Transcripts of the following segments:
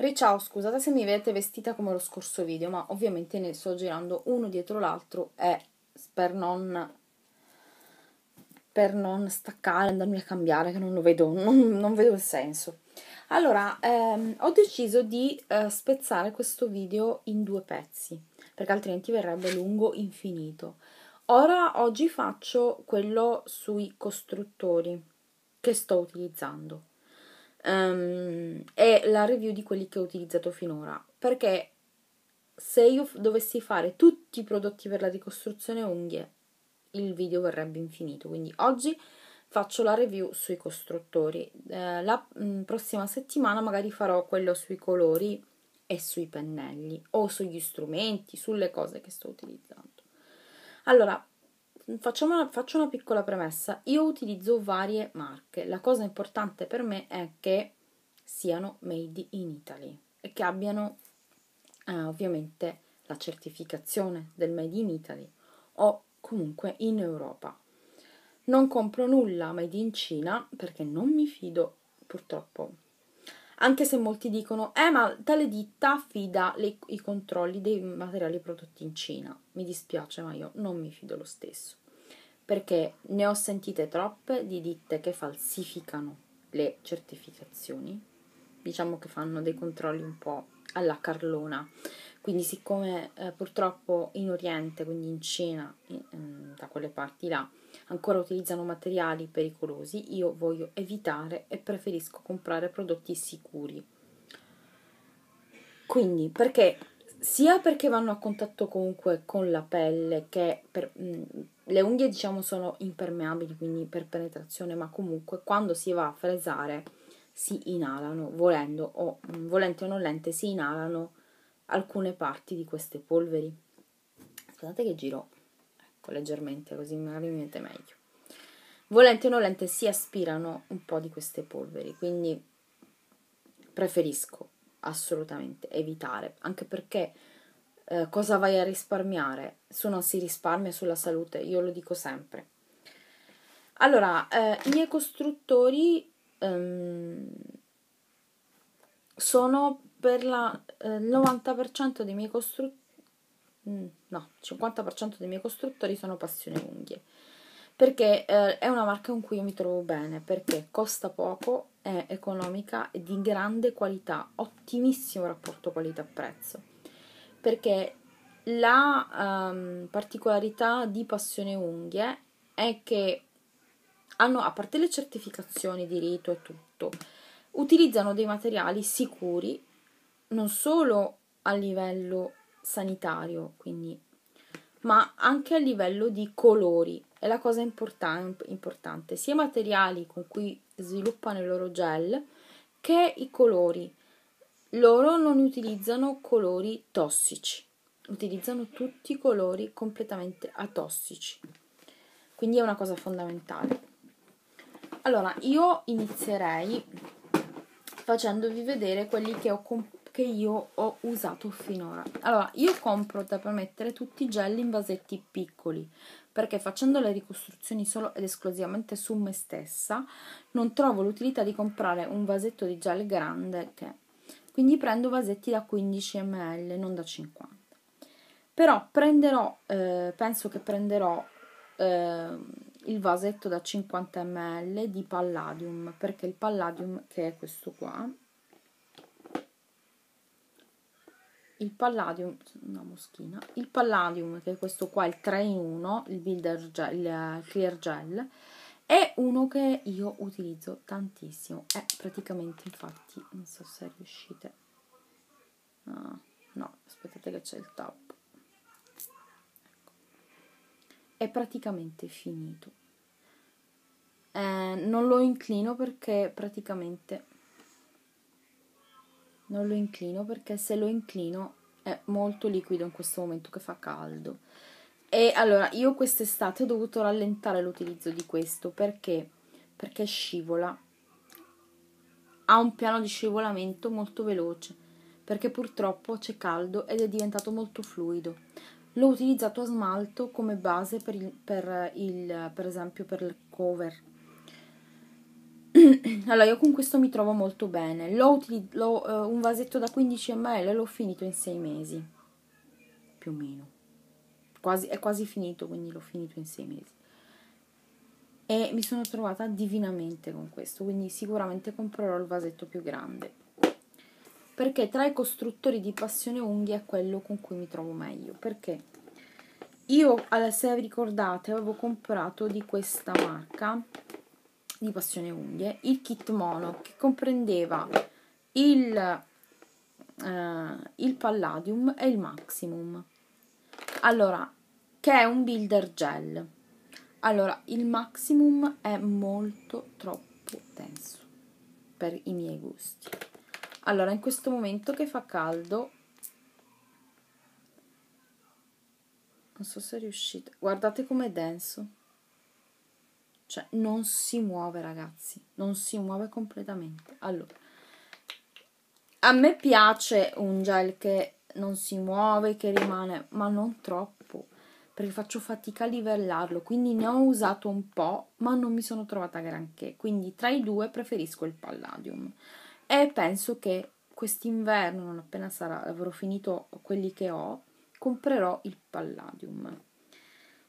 Re ciao, scusate se mi vedete vestita come lo scorso video, ma ovviamente ne sto girando uno dietro l'altro e per non, per non staccare, andarmi a cambiare, che non lo vedo, non, non vedo il senso. Allora, ehm, ho deciso di eh, spezzare questo video in due pezzi, perché altrimenti verrebbe lungo infinito. Ora, oggi faccio quello sui costruttori che sto utilizzando um, è la review di quelli che ho utilizzato finora, perché se io dovessi fare tutti i prodotti per la ricostruzione unghie, il video verrebbe infinito, quindi oggi faccio la review sui costruttori, eh, la mh, mm, prossima settimana magari farò quello sui colori e sui pennelli o sugli strumenti, sulle cose che sto utilizzando. Allora, facciamo una, faccio una piccola premessa. Io utilizzo varie marche. La cosa importante per me è che siano made in Italy e che abbiano eh, ovviamente la certificazione del made in Italy o comunque in Europa. Non compro nulla made in Cina perché non mi fido purtroppo anche se molti dicono, eh ma tale ditta affida le, i controlli dei materiali prodotti in Cina. Mi dispiace, ma io non mi fido lo stesso, perché ne ho sentite troppe di ditte che falsificano le certificazioni, diciamo che fanno dei controlli un po' alla carlona. Quindi siccome eh, purtroppo in Oriente, quindi in Cina, in, in, ehm, da quelle parti là, ancora utilizzano materiali pericolosi, io voglio evitare e preferisco comprare prodotti sicuri. Quindi, perché sia perché vanno a contatto comunque con la pelle, che per, mh, mm, le unghie diciamo sono impermeabili, quindi per penetrazione, ma comunque quando si va a fresare si inalano, volendo o mh, mm, volente o nolente si inalano alcune parti di queste polveri. Scusate che giro ecco, leggermente così magari mi vedete meglio. Volente o nolente si aspirano un po' di queste polveri, quindi preferisco assolutamente evitare, anche perché eh, cosa vai a risparmiare? se non si risparmia sulla salute, io lo dico sempre. Allora, eh, i costruttori ehm, sono per eh, il eh, 90% dei miei costruttori mm, no, 50% dei miei costruttori sono passione unghie perché eh, è una marca con cui io mi trovo bene perché costa poco, è economica e di grande qualità ottimissimo rapporto qualità-prezzo perché la um, particolarità di passione unghie è che hanno, a parte le certificazioni di rito e tutto utilizzano dei materiali sicuri non solo a livello sanitario, quindi, ma anche a livello di colori. È la cosa importan- importante, sia i materiali con cui sviluppano i loro gel che i colori. Loro non utilizzano colori tossici, utilizzano tutti i colori completamente atossici. Quindi è una cosa fondamentale. Allora, io inizierei facendovi vedere quelli che ho comprato che io ho usato finora. Allora, io compro da permettere tutti i gel in vasetti piccoli, perché facendo le ricostruzioni solo ed esclusivamente su me stessa, non trovo l'utilità di comprare un vasetto di gel grande che... Quindi prendo vasetti da 15 ml, non da 50. Però prenderò, eh, penso che prenderò eh, il vasetto da 50 ml di palladium, perché il palladium, che è questo qua, il palladium una moschina il palladium che è questo qua il 3 in 1 il builder gel il eh, clear gel è uno che io utilizzo tantissimo è praticamente infatti non so se riuscite ah, no aspettate che c'è il tappo è praticamente finito eh, non lo inclino perché praticamente non lo inclino perché se lo inclino è molto liquido in questo momento che fa caldo. E allora io quest'estate ho dovuto rallentare l'utilizzo di questo perché? Perché scivola. Ha un piano di scivolamento molto veloce perché purtroppo c'è caldo ed è diventato molto fluido. L'ho utilizzato a smalto come base per, il, per, il, per esempio per il cover allora, io con questo mi trovo molto bene. L'ho uh, un vasetto da 15 ml l'ho finito in 6 mesi, più o meno. Quasi, è quasi finito, quindi l'ho finito in 6 mesi. E mi sono trovata divinamente con questo, quindi sicuramente comprerò il vasetto più grande. Perché tra i costruttori di passione unghie è quello con cui mi trovo meglio. Perché io, se ricordate, avevo comprato di questa marca di Passione Unghie il kit mono che comprendeva il, eh, il Palladium e il Maximum. Allora, che è un builder gel. Allora, il Maximum è molto troppo denso per i miei gusti. Allora, in questo momento che fa caldo non so se riuscite. Guardate com'è denso. Cioè, non si muove, ragazzi. Non si muove completamente. Allora, a me piace un gel che non si muove, che rimane, ma non troppo. Perché faccio fatica a livellarlo. Quindi ne ho usato un po', ma non mi sono trovata granché. Quindi tra i due preferisco il Palladium. E penso che quest'inverno, non appena sarà, avrò finito quelli che ho, comprerò il Palladium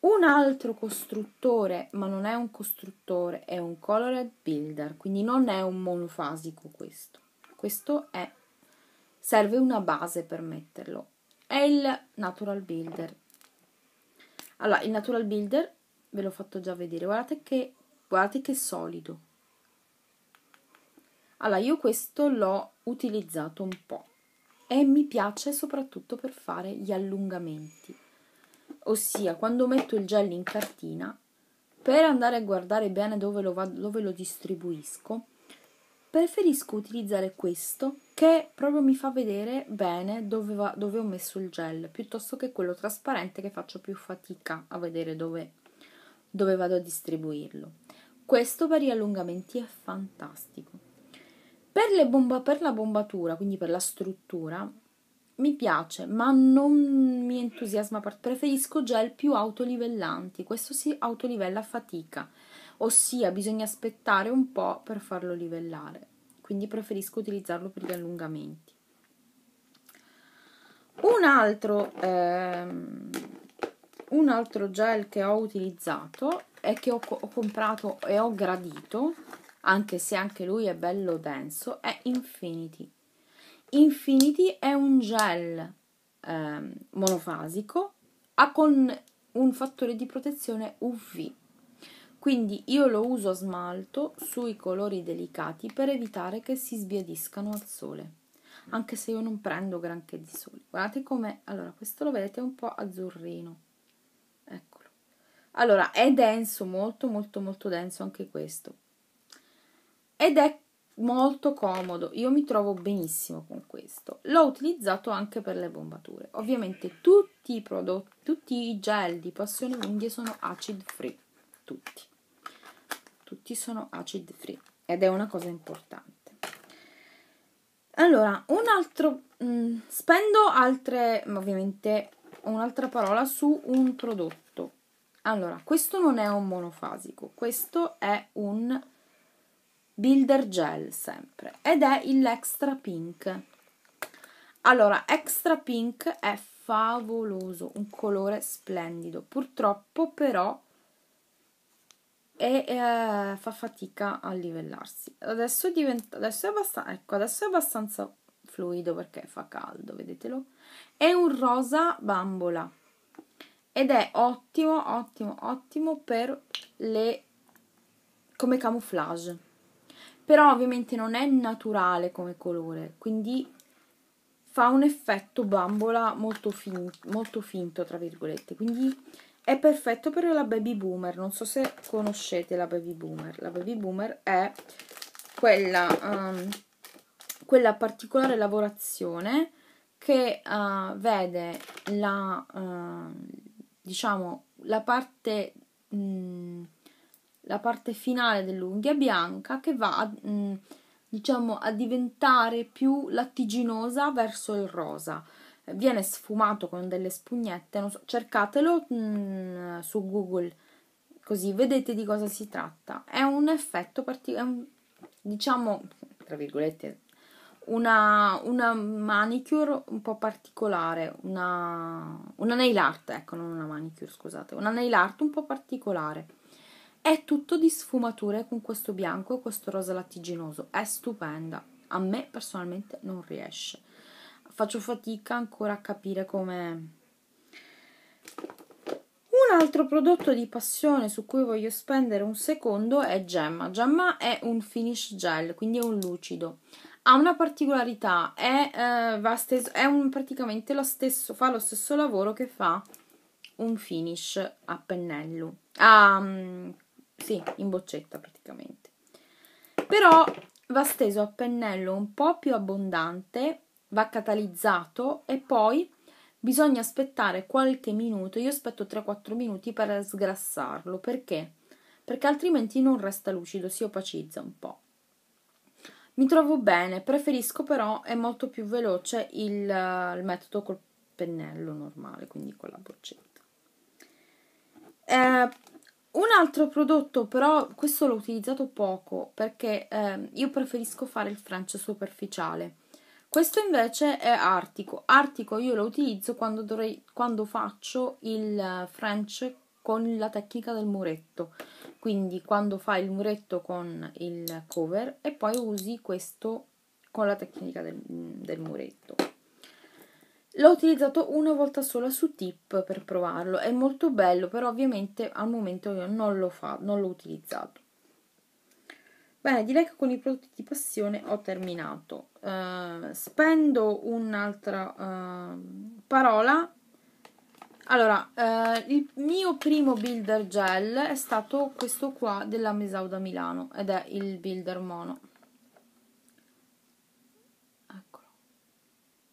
un altro costruttore, ma non è un costruttore, è un colored builder, quindi non è un monofasico questo. Questo è, serve una base per metterlo. È il natural builder. Allora, il natural builder ve l'ho fatto già vedere, guardate che, guardate che solido. Allora, io questo l'ho utilizzato un po' e mi piace soprattutto per fare gli allungamenti ossia quando metto il gel in cartina, per andare a guardare bene dove lo, dove lo distribuisco, preferisco utilizzare questo che proprio mi fa vedere bene dove, va, dove ho messo il gel, piuttosto che quello trasparente che faccio più fatica a vedere dove, dove vado a distribuirlo. Questo per gli allungamenti è fantastico. Per, bomba, per la bombatura, quindi per la struttura, mi piace, ma non mi entusiasma, preferisco gel più autolivellanti, questo si autolivella a fatica, ossia bisogna aspettare un po' per farlo livellare, quindi preferisco utilizzarlo per gli allungamenti. Un altro, ehm, un altro gel che ho utilizzato e che ho, ho comprato e ho gradito, anche se anche lui è bello denso, è Infinity Infinity è un gel eh, monofasico a con un fattore di protezione UV. Quindi io lo uso a smalto sui colori delicati per evitare che si sbiadiscano al sole. Anche se io non prendo granché di sole. Guardate com'è. Allora, questo lo vedete un po' azzurrino. Eccolo. Allora, è denso, molto molto molto denso anche questo. Ed è molto comodo, io mi trovo benissimo con questo. L'ho utilizzato anche per le bombature. Ovviamente tutti i prodotti, tutti i gel di passione unghie sono acid free, tutti. Tutti sono acid free ed è una cosa importante. Allora, un altro mh, mm, spendo altre, ovviamente un'altra parola su un prodotto. Allora, questo non è un monofasico, questo è un Builder Gel sempre ed è l'Extra Pink. Allora, Extra Pink è favoloso, un colore splendido. Purtroppo però e eh, fa fatica a livellarsi. Adesso, diventa, adesso, è abbastanza, ecco, adesso è abbastanza fluido perché fa caldo, vedetelo. È un rosa bambola ed è ottimo, ottimo, ottimo per le come camouflage però ovviamente non è naturale come colore, quindi fa un effetto bambola molto, fin molto finto, tra virgolette, quindi è perfetto per la baby boomer, non so se conoscete la baby boomer, la baby boomer è quella, um, quella particolare lavorazione che uh, vede la, uh, diciamo, la parte mh, mm, la parte finale dell'unghia bianca che va a, mm, diciamo a diventare più lattiginosa verso il rosa viene sfumato con delle spugnette non so, cercatelo mh, mm, su google così vedete di cosa si tratta è un effetto particolare diciamo tra virgolette una, una, manicure un po' particolare, una, una nail art, ecco, non una manicure, scusate, una nail art un po' particolare. È tutto di sfumature con questo bianco e questo rosa lattiginoso. È stupenda. A me personalmente non riesce. Faccio fatica ancora a capire come... Un altro prodotto di passione su cui voglio spendere un secondo è Gemma. Gemma è un finish gel, quindi è un lucido. Ha una particolarità, è, eh, steso, è un, praticamente lo stesso, fa lo stesso lavoro che fa un finish a pennello, a, mm, sì, in boccetta praticamente. Però va steso a pennello un po' più abbondante, va catalizzato e poi bisogna aspettare qualche minuto, io aspetto 3-4 minuti per sgrassarlo, perché? Perché altrimenti non resta lucido, si opacizza un po'. Mi trovo bene, preferisco però, è molto più veloce il, il metodo col pennello normale, quindi con la boccetta. Eh, un altro prodotto, però, questo l'ho utilizzato poco perché eh, io preferisco fare il French superficiale. Questo invece è Artico. Artico io lo utilizzo quando, dovrei, quando faccio il French con la tecnica del muretto. Quindi quando fai il muretto con il cover e poi usi questo con la tecnica del, del muretto. L'ho utilizzato una volta sola su Tip per provarlo, è molto bello, però ovviamente al momento io non l'ho, fa- non l'ho utilizzato. Bene, direi che con i prodotti di passione ho terminato. Uh, spendo un'altra uh, parola. Allora, uh, il mio primo builder gel è stato questo qua della Mesau da Milano ed è il builder mono. Eccolo.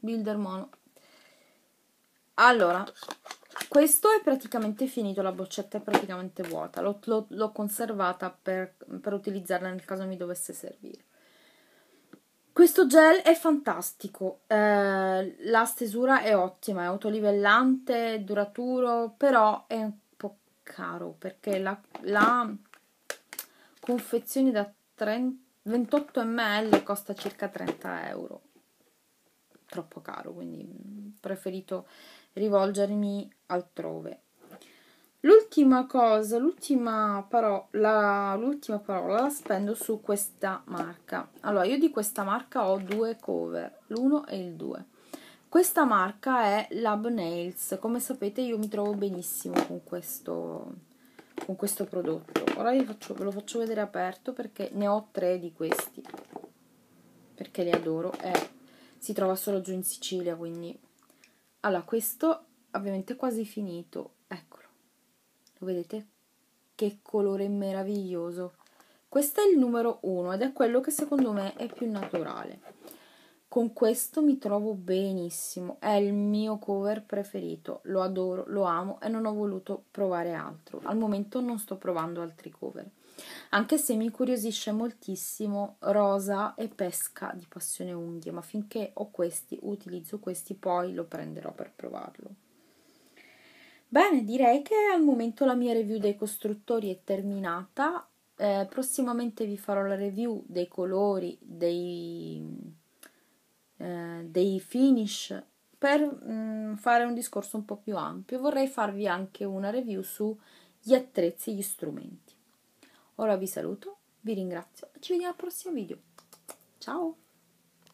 Builder mono allora, questo è praticamente finito, la boccetta è praticamente vuota, l'ho, conservata per, per utilizzarla nel caso mi dovesse servire. Questo gel è fantastico, eh, la stesura è ottima, è autolivellante, duraturo, però è un po' caro perché la, la confezione da 30, 28 ml costa circa 30 euro, troppo caro, quindi mm, preferito rivolgermi altrove. L'ultima cosa, l'ultima parola, la, l'ultima parola la spendo su questa marca. Allora, io di questa marca ho due cover, l'uno e il due. Questa marca è Lab Nails, come sapete io mi trovo benissimo con questo, con questo prodotto. Ora faccio, ve lo faccio vedere aperto perché ne ho tre di questi, perché li adoro e eh, si trova solo giù in Sicilia, quindi allora questo ovviamente è quasi finito eccolo lo vedete che colore meraviglioso questo è il numero 1 ed è quello che secondo me è più naturale con questo mi trovo benissimo è il mio cover preferito lo adoro lo amo e non ho voluto provare altro al momento non sto provando altri cover anche se mi incuriosisce moltissimo rosa e pesca di passione unghie, ma finché ho questi, utilizzo questi, poi lo prenderò per provarlo. Bene, direi che al momento la mia review dei costruttori è terminata. Eh, prossimamente vi farò la review dei colori, dei, eh, dei finish per mh, mm, fare un discorso un po' più ampio. Vorrei farvi anche una review sugli attrezzi e gli strumenti. Ora vi saluto, vi ringrazio e ci vediamo al prossimo video. Ciao!